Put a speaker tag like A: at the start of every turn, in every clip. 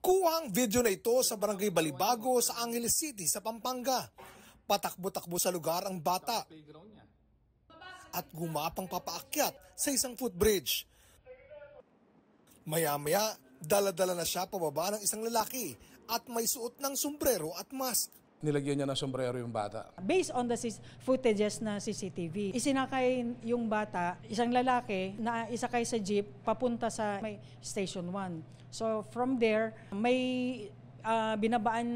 A: Kuha ang video na ito sa Barangay Balibago sa Angeles City sa Pampanga. Patakbo-takbo sa lugar ang bata at gumapang papaakyat sa isang footbridge. Maya-maya, dala-dala na siya pababa ng isang lalaki at may suot ng sombrero at mask nilagyan niya ng sombrero
B: yung bata.
C: Based on the footages na CCTV, isinakay yung bata, isang lalaki, na isakay sa jeep papunta sa may Station 1. So from there, may uh, binabaan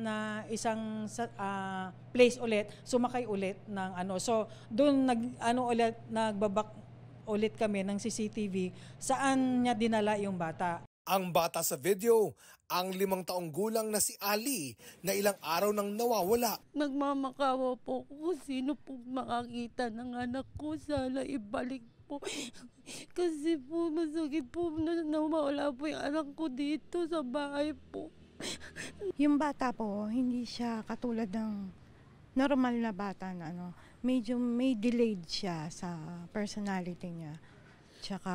C: na isang uh, place ulit, sumakay ulit ng ano. So doon nag ano ulit nagbabak ulit
A: kami ng CCTV saan niya dinala yung bata. Ang bata sa video, ang limang taong gulang na si Ali na ilang araw nang nawawala.
C: Nagmamakawa po kung sino po makakita ng anak ko. Sana ibalik po. Kasi po masakit po na nawawala po yung anak ko dito sa bahay po. Yung bata po, hindi siya katulad ng normal na bata na ano. Medyo may delayed siya sa personality niya. Tsaka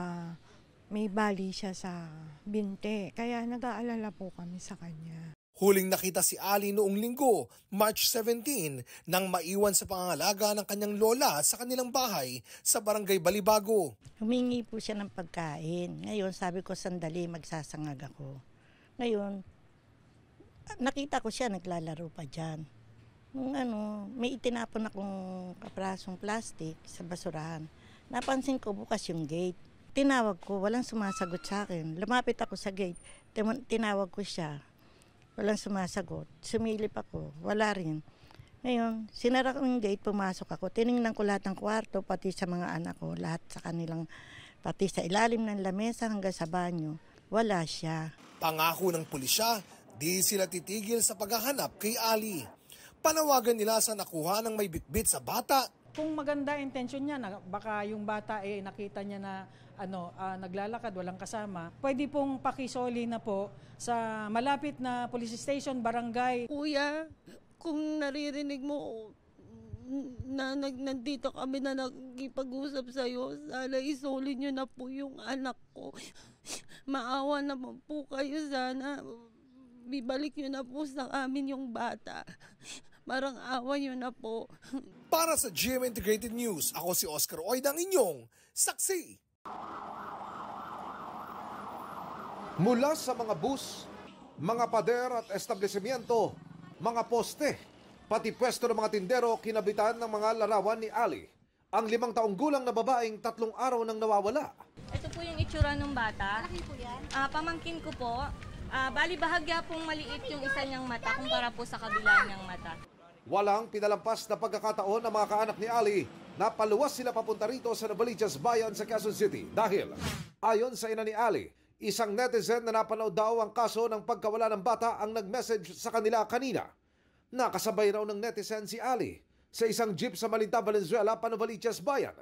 C: may bali siya sa binte. Kaya nag-aalala po kami sa kanya.
A: Huling nakita si Ali noong linggo, March 17, nang maiwan sa pangalaga ng kanyang lola sa kanilang bahay sa barangay Balibago.
C: Humingi po siya ng pagkain. Ngayon sabi ko sandali magsasangag ako. Ngayon, nakita ko siya naglalaro pa dyan. Nung ano, may itinapon akong kaprasong plastic sa basurahan. Napansin ko bukas yung gate tinawag ko, walang sumasagot sa akin. Lumapit ako sa gate, tinawag ko siya. Walang sumasagot. Sumilip ako, wala rin. Ngayon, sinara ko yung gate, pumasok ako. Tiningnan ko lahat ng kwarto, pati sa mga anak ko, lahat sa kanilang, pati sa ilalim ng lamesa hanggang sa banyo. Wala siya.
A: Pangako ng pulisya, di sila titigil sa paghahanap kay Ali. Panawagan nila sa nakuha ng may bitbit sa bata
C: kung maganda intention niya na baka yung bata eh nakita niya na ano uh, naglalakad walang kasama, pwede pong pakisoli na po sa malapit na police station, barangay. Kuya, kung naririnig mo na nag, nandito kami na nagkipag-usap sa iyo, sana isoli niyo na po yung anak ko. Maawa naman po kayo sana. Bibalik niyo na po sa amin yung bata. Marang awa yun na po.
A: Para sa GM Integrated News, ako si Oscar Oid ang inyong saksi. Mula sa mga
B: bus, mga pader at establishmento, mga poste, pati pwesto ng mga tindero kinabitan ng mga larawan ni Ali, ang limang taong gulang na babaeng tatlong araw nang nawawala.
C: Ito po yung itsura ng bata. Malaki po yan? Uh, pamangkin ko po. Uh, bali bahagya pong maliit yung isa niyang mata kumpara po sa kabila niyang mata.
B: Walang pinalampas na pagkakataon ng mga kaanak ni Ali na paluwas sila papunta rito sa Novaliches Bayan sa Quezon City dahil ayon sa ina ni Ali, isang netizen na napanood daw ang kaso ng pagkawala ng bata ang nag-message sa kanila kanina. Nakasabay raw ng netizen si Ali sa isang jeep sa Malinta, Valenzuela, Panovaliches Bayan.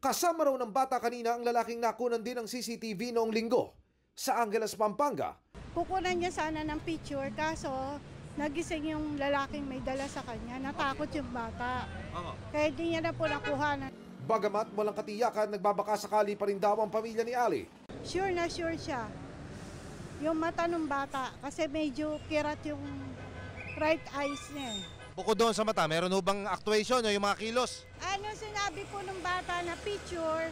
B: Kasama raw ng bata kanina ang lalaking nakunan din ng CCTV noong linggo sa Angeles, Pampanga.
C: Kukunan niya sana ng picture kaso nagising yung lalaking may dala sa kanya. Natakot yung bata. Oo. Kaya di niya na po nakuha.
B: Bagamat walang katiyakan, nagbabaka sakali pa rin daw ang pamilya ni Ali.
C: Sure na sure siya. Yung mata ng bata, kasi medyo kirat yung right eyes niya. Eh.
B: Bukod doon sa mata, meron ho bang actuation o yung mga kilos?
C: Ano sinabi po ng bata na picture,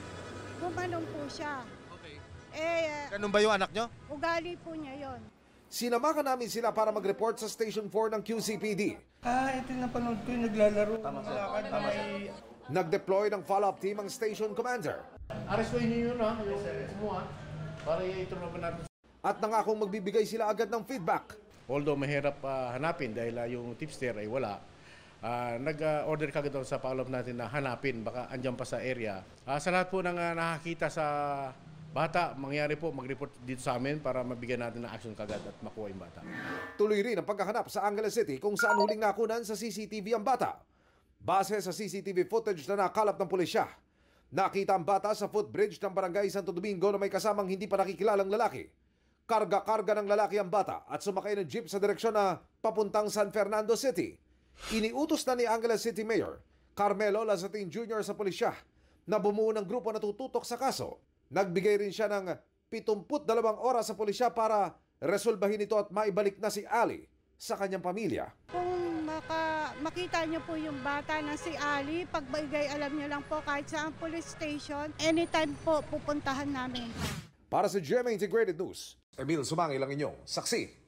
C: gumanong po siya. Okay. Eh,
B: Ganun ba yung anak nyo?
C: Ugali po niya yon.
B: Sinamakan namin sila para mag-report sa Station 4 ng QCPD. Ah, ito na panood ko yung naglalaro. Tama, sir. Tama, sir. Nag-deploy ng follow-up team ang station commander. Arestuin niyo yun ha, yung kumuha. Para i-turnover natin. At nangakong magbibigay sila agad ng feedback. Although mahirap uh, hanapin dahil uh, yung tipster ay wala, uh, nag-order uh, kagad sa follow-up natin na hanapin, baka andyan pa sa area. Uh, sa lahat po nang uh, nakakita sa bata, mangyari po, mag-report dito sa amin para mabigyan natin ng action kagad at makuha yung bata. Tuloy rin ang pagkahanap sa Angeles City kung saan huling nakunan sa CCTV ang bata. Base sa CCTV footage na nakalap ng pulisya, nakita ang bata sa footbridge ng barangay Santo Domingo na may kasamang hindi pa nakikilalang lalaki. Karga-karga ng lalaki ang bata at sumakay ng jeep sa direksyon na papuntang San Fernando City. Iniutos na ni Angeles City Mayor Carmelo Lazatin Jr. sa pulisya na bumuo ng grupo na tututok sa kaso Nagbigay rin siya ng 72 oras sa pulisya para resolbahin ito at maibalik na si Ali sa kanyang pamilya.
C: Kung maka, makita niyo po yung bata na si Ali, pagbigay alam niyo lang po kahit sa police station, anytime po pupuntahan namin.
B: Para sa GMA Integrated News, Emil Sumangil ang inyong saksi.